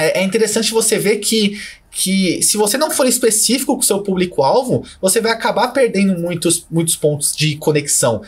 é, é interessante você ver que que se você não for específico com o seu público-alvo, você vai acabar perdendo muitos, muitos pontos de conexão.